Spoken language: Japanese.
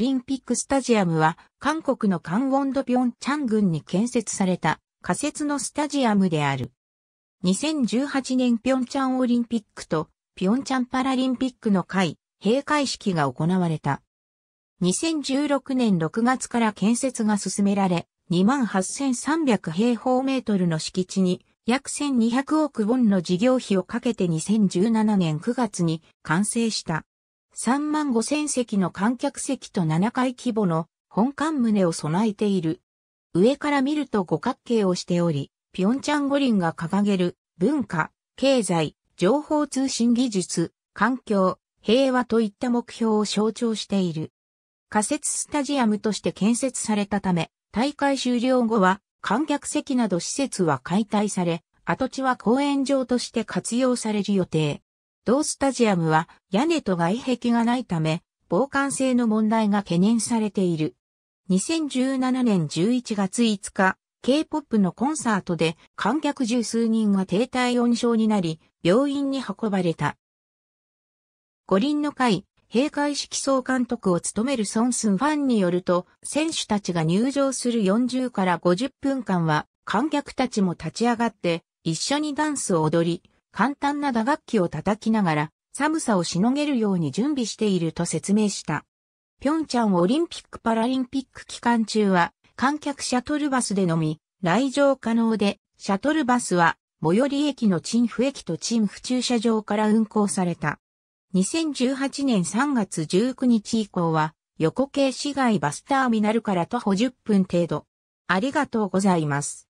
リンピックスタジアムは、韓国のカンウォンドピョンチャン郡に建設された仮設のスタジアムである。2018年ピョンチャンオリンピックとピョンチャンパラリンピックの会、閉会式が行われた。2016年6月から建設が進められ、28,300平方メートルの敷地に約1200億ウォンの事業費をかけて2017年9月に完成した。3万5千席の観客席と7階規模の本館棟を備えている。上から見ると五角形をしており、ピョンチャン五輪が掲げる文化、経済、情報通信技術、環境、平和といった目標を象徴している。仮設スタジアムとして建設されたため、大会終了後は観客席など施設は解体され、跡地は公園場として活用される予定。同スタジアムは屋根と外壁がないため、防寒性の問題が懸念されている。2017年11月5日、K-POP のコンサートで観客十数人が低体温症になり、病院に運ばれた。五輪の会、閉会式総監督を務めるソンスンファンによると、選手たちが入場する40から50分間は、観客たちも立ち上がって、一緒にダンスを踊り、簡単な打楽器を叩きながら寒さをしのげるように準備していると説明した。ピョンチャンオリンピック・パラリンピック期間中は観客シャトルバスでのみ来場可能で、シャトルバスは最寄り駅のチンフ駅とチンフ駐車場から運行された。2018年3月19日以降は横系市街バスターミナルから徒歩10分程度。ありがとうございます。